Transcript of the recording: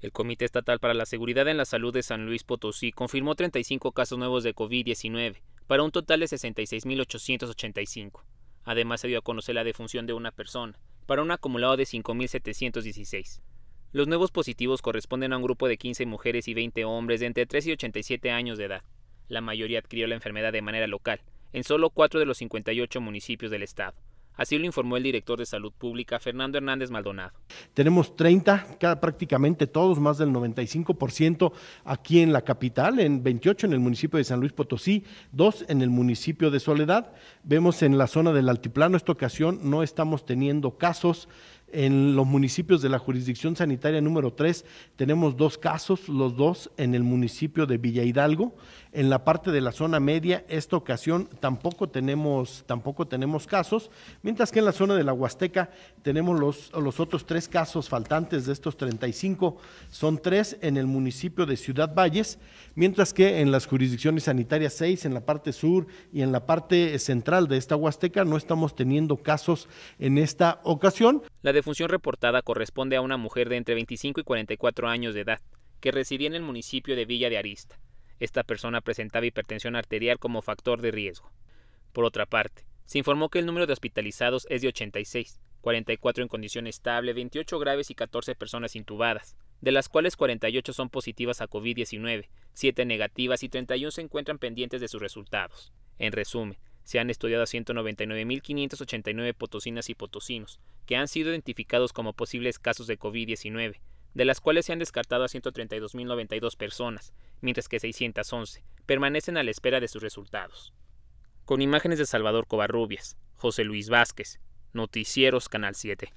El Comité Estatal para la Seguridad en la Salud de San Luis Potosí confirmó 35 casos nuevos de COVID-19, para un total de 66.885. Además se dio a conocer la defunción de una persona, para un acumulado de 5.716. Los nuevos positivos corresponden a un grupo de 15 mujeres y 20 hombres de entre 3 y 87 años de edad. La mayoría adquirió la enfermedad de manera local, en solo 4 de los 58 municipios del estado. Así lo informó el director de Salud Pública, Fernando Hernández Maldonado. Tenemos 30, prácticamente todos, más del 95% aquí en la capital, en 28 en el municipio de San Luis Potosí, 2 en el municipio de Soledad. Vemos en la zona del Altiplano, esta ocasión no estamos teniendo casos en los municipios de la jurisdicción sanitaria número 3 tenemos dos casos, los dos en el municipio de Villa Hidalgo. En la parte de la zona media, esta ocasión tampoco tenemos, tampoco tenemos casos, mientras que en la zona de la Huasteca tenemos los, los otros tres casos faltantes de estos 35. Son tres en el municipio de Ciudad Valles, mientras que en las jurisdicciones sanitarias 6, en la parte sur y en la parte central de esta Huasteca no estamos teniendo casos en esta ocasión. La defunción reportada corresponde a una mujer de entre 25 y 44 años de edad, que residía en el municipio de Villa de Arista. Esta persona presentaba hipertensión arterial como factor de riesgo. Por otra parte, se informó que el número de hospitalizados es de 86, 44 en condición estable, 28 graves y 14 personas intubadas, de las cuales 48 son positivas a COVID-19, 7 negativas y 31 se encuentran pendientes de sus resultados. En resumen, se han estudiado a 199.589 potosinas y potosinos, que han sido identificados como posibles casos de COVID-19, de las cuales se han descartado a 132.092 personas, mientras que 611 permanecen a la espera de sus resultados. Con imágenes de Salvador Covarrubias, José Luis Vázquez, Noticieros Canal 7.